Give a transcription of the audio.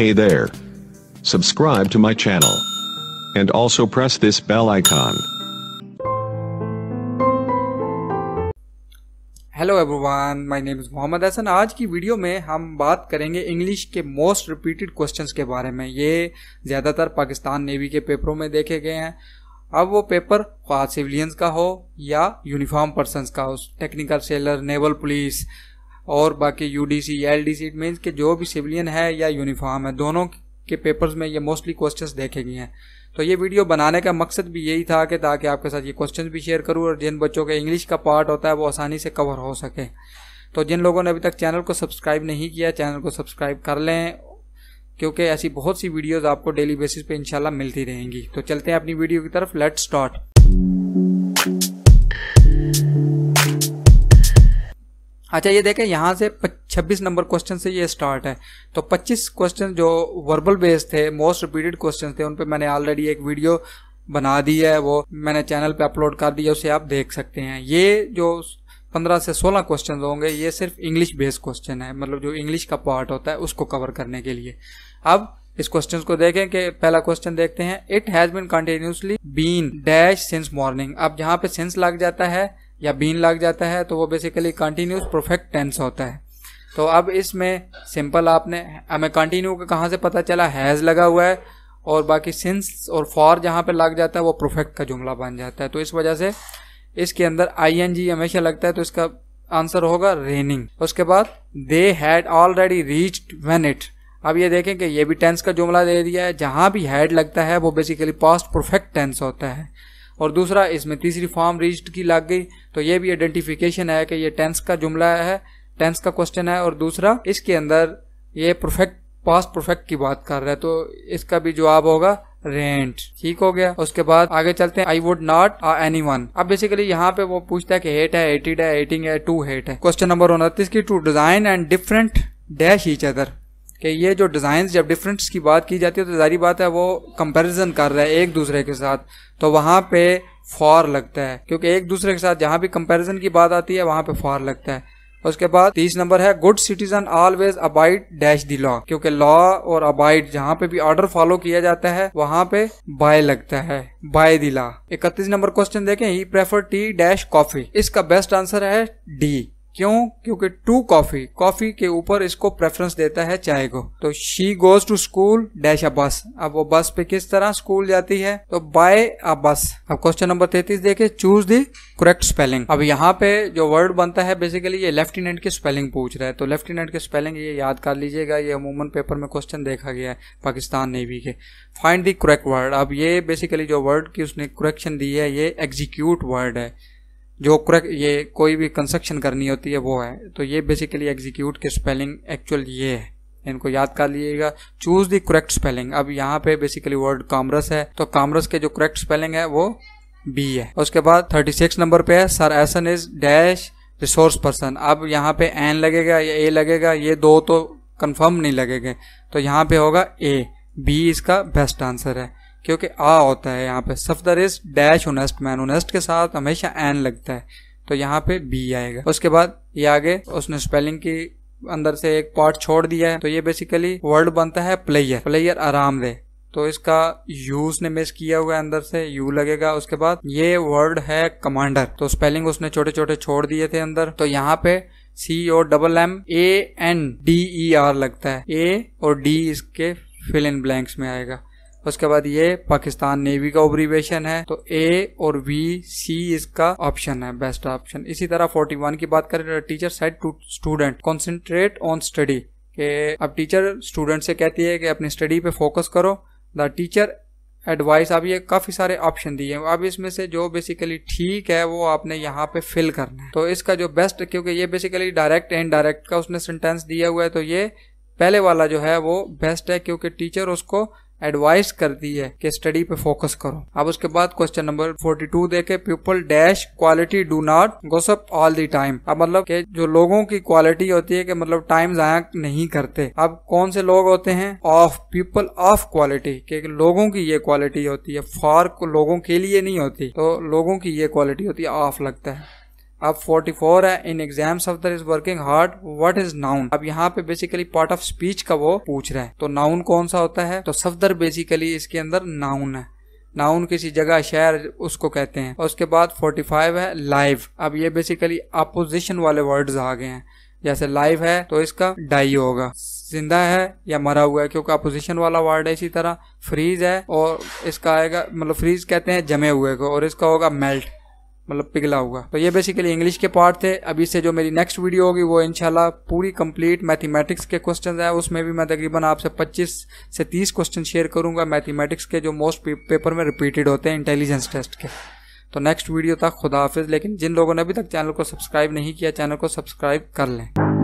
Hey there. Subscribe to my channel. And also press this bell icon. Hello everyone my name is Mohammad Hasan आज की video में हम बात करेंगे इंग्लिश के मोस्ट रिपीटेड क्वेश्चंस के बारे में ये ज़्यादातर पाकिस्तान नेवी के पेपरों में देखे गए हैं अब वो पेपर ख्वाह सिविलियंस का हो या यूनिफॉर्म पर्सन का हो टेक्निकल सेलर नेवल पुलिस और बाकी यू डी सी या L D C it means कि जो भी सिविलियन है या यूनिफॉर्म है दोनों के पेपर्स में ये मोस्टली क्वेश्चंस देखे गए हैं तो ये वीडियो बनाने का मकसद भी यही था कि ताकि आपके साथ ये क्वेश्चन भी शेयर करूँ और जिन बच्चों के इंग्लिश का पार्ट होता है वो आसानी से कवर हो सके तो जिन लोगों ने अभी तक चैनल को सब्सक्राइब नहीं किया चैनल को सब्सक्राइब कर लें क्योंकि ऐसी बहुत सी वीडियोस आपको डेली बेसिस पे इंशाल्लाह मिलती रहेंगी तो चलते हैं अपनी वीडियो की तरफ लेट्स स्टार्ट हाँ, अच्छा ये देखें यहाँ से 26 नंबर क्वेश्चन से ये स्टार्ट है तो 25 क्वेश्चन जो वर्बल बेस्ड थे मोस्ट रिपीटेड क्वेश्चन थे उन पर मैंने ऑलरेडी एक वीडियो बना दी है वो मैंने चैनल पे अपलोड कर दिया उसे आप देख सकते हैं ये जो 15 से 16 क्वेश्चन होंगे ये सिर्फ इंग्लिश बेस्ड क्वेश्चन है मतलब जो इंग्लिश का पार्ट होता है उसको कवर करने के लिए अब इस क्वेश्चन को देखें कि पहला क्वेश्चन देखते हैं it has been continuously been dash since morning अब जहाँ पे सिंस लग जाता है या बीन लग जाता है तो वो बेसिकली कंटिन्यूस परफेक्ट टेंस होता है तो अब इसमें सिंपल आपने हमें कंटिन्यू का कहाँ से पता चला हैज़ लगा हुआ है और बाकी सिंस और फॉर जहाँ पे लग जाता है वो परफेक्ट का जुमला बन जाता है तो इस वजह से इसके अंदर आई हमेशा लगता है तो इसका आंसर होगा रेनिंग उसके बाद they had already reached when it अब ये देखें कि ये भी टेंस का जुमला दे दिया है जहाँ भी हैड लगता है वो बेसिकली पास्ट परफेक्ट टेंस होता है और दूसरा इसमें तीसरी फॉर्म रजिस्टर की लग गई तो ये भी आइडेंटिफिकेशन है कि ये टेंस का जुमला है टेंस का क्वेश्चन है और दूसरा इसके अंदर ये परफेक्ट पास परफेक्ट की बात कर रहा है तो इसका भी जवाब होगा रेंट ठीक हो गया उसके बाद आगे चलते हैं I would not anyone अब बेसिकली यहाँ पे वो पूछता है कि हेट है एटीड है एटिंग है टू हेट है क्वेश्चन नंबर उनतीस की to design and different dash each other कि ये जो डिज़ाइन जब डिफरेंस की बात की जाती है तो जारी बात है वो कंपैरिजन कर रहा है एक दूसरे के साथ तो वहाँ पे फॉर लगता है क्योंकि एक दूसरे के साथ जहाँ भी कंपैरिजन की बात आती है वहाँ पे फॉर लगता है उसके बाद तीस नंबर है good citizen always abide dash the law क्योंकि लॉ और अबाइड जहाँ पे भी ऑर्डर फॉलो किया जाता है वहाँ पे बाय लगता है बाय दी लॉ इकतीस नंबर क्वेश्चन देखें ही प्रेफर टी डैश कॉफी इसका बेस्ट आंसर है डी क्यों क्योंकि टू कॉफी कॉफी के ऊपर इसको प्रेफरेंस देता है चाय को तो she goes to school dash a bus अब वो बस पे किस तरह स्कूल जाती है तो बाय अ बस अब क्वेश्चन नंबर तैतीस देखे चूज दी करेक्ट स्पेलिंग अब यहाँ पे जो वर्ड बनता है बेसिकली ये लेफ्टिनेंट की स्पेलिंग पूछ रहा है तो लेफ्टिनेंट की स्पेलिंग ये याद कर लीजिएगा ये अमूमन पेपर में क्वेश्चन देखा गया है पाकिस्तान नेवी के फाइंड दी करेक्ट वर्ड अब ये बेसिकली जो वर्ड की उसने करेक्शन दी है ये एग्जीक्यूट वर्ड है जो क्रैक ये कोई भी कंस्ट्रक्शन करनी होती है वो है तो ये बेसिकली एग्जीक्यूट के स्पेलिंग एक्चुअल ये है इनको याद कर लीजिएगा चूज द करेक्ट स्पेलिंग अब यहाँ पे बेसिकली वर्ड कामरस है तो कामरस के जो करेक्ट स्पेलिंग है वो बी है उसके बाद 36 नंबर पे है sir Ahsan is dash resource person अब यहाँ पे एन लगेगा या ए लगेगा ये दो तो कंफर्म नहीं लगेगा तो यहाँ पे होगा ए बी इसका बेस्ट आंसर है क्योंकि आ होता है यहाँ पे Safdar is dash honest man honest के साथ हमेशा एन लगता है तो यहाँ पे बी आएगा उसके बाद ये आगे उसने स्पेलिंग की अंदर से एक पार्ट छोड़ दिया है तो ये बेसिकली वर्ड बनता है प्लेयर प्लेयर आराम दे तो इसका यू उसने मिस किया हुआ है अंदर से यू लगेगा उसके बाद ये वर्ड है कमांडर तो स्पेलिंग उसने छोटे छोटे छोड़ दिए थे अंदर तो यहाँ पे C O double M A N D E R लगता है ए और डी इसके फिल इन ब्लैंक्स में आएगा उसके बाद ये पाकिस्तान नेवी का ओब्रीवेशन है तो ए और वी सी इसका ऑप्शन है बेस्ट ऑप्शन इसी तरह 41 की बात करें teacher said to student concentrate on study के अब टीचर स्टूडेंट से कहती है कि अपनी स्टडी पे फोकस करो द टीचर एडवाइस अब ये काफ़ी सारे ऑप्शन दिए हैं अब इसमें से जो बेसिकली ठीक है वो आपने यहाँ पे फिल करना है तो इसका जो बेस्ट क्योंकि ये बेसिकली डायरेक्ट एंड डायरेक्ट का उसने सेंटेंस दिया हुआ है तो ये पहले वाला जो है वो बेस्ट है क्योंकि टीचर उसको एडवाइस कर दी है कि स्टडी पे फोकस करो अब उसके बाद क्वेश्चन नंबर 42 देखे people dash quality do not gossip all the time अब मतलब कि जो लोगों की क्वालिटी होती है कि मतलब टाइम जाया नहीं करते अब कौन से लोग होते हैं ऑफ पीपल ऑफ क्वालिटी के लोगों की ये क्वालिटी होती है फॉर लोगों के लिए नहीं होती तो लोगों की ये क्वालिटी होती है ऑफ लगता है अब 44 है in exam Safdar is working hard what is noun अब यहाँ पे बेसिकली पार्ट ऑफ स्पीच का वो पूछ रहे हैं तो नाउन कौन सा होता है तो सफदर बेसिकली इसके अंदर नाउन है नाउन किसी जगह शहर उसको कहते हैं और उसके बाद 45 है लाइव अब ये बेसिकली अपोजिशन वाले वर्ड्स आ गए हैं जैसे लाइव है तो इसका डाई होगा जिंदा है या मरा हुआ है क्योंकि अपोजिशन वाला वर्ड है इसी तरह फ्रीज है और इसका आएगा मतलब फ्रीज कहते हैं जमे हुए को और इसका होगा मेल्ट मतलब पिघला हुआ तो ये बेसिकली इंग्लिश के पार्ट थे अभी से जो मेरी नेक्स्ट वीडियो होगी वो इनशाला पूरी कंप्लीट मैथमेटिक्स के क्वेश्चन है उसमें भी मैं तकरीबन आपसे 25 से 30 क्वेश्चन शेयर करूंगा मैथमेटिक्स के जो मोस्ट पेपर में रिपीटेड होते हैं इंटेलिजेंस टेस्ट के तो नेक्स्ट वीडियो तक खुदाफिज लेकिन जिन लोगों ने अभी तक चैनल को सब्सक्राइब नहीं किया चैनल को सब्सक्राइब कर लें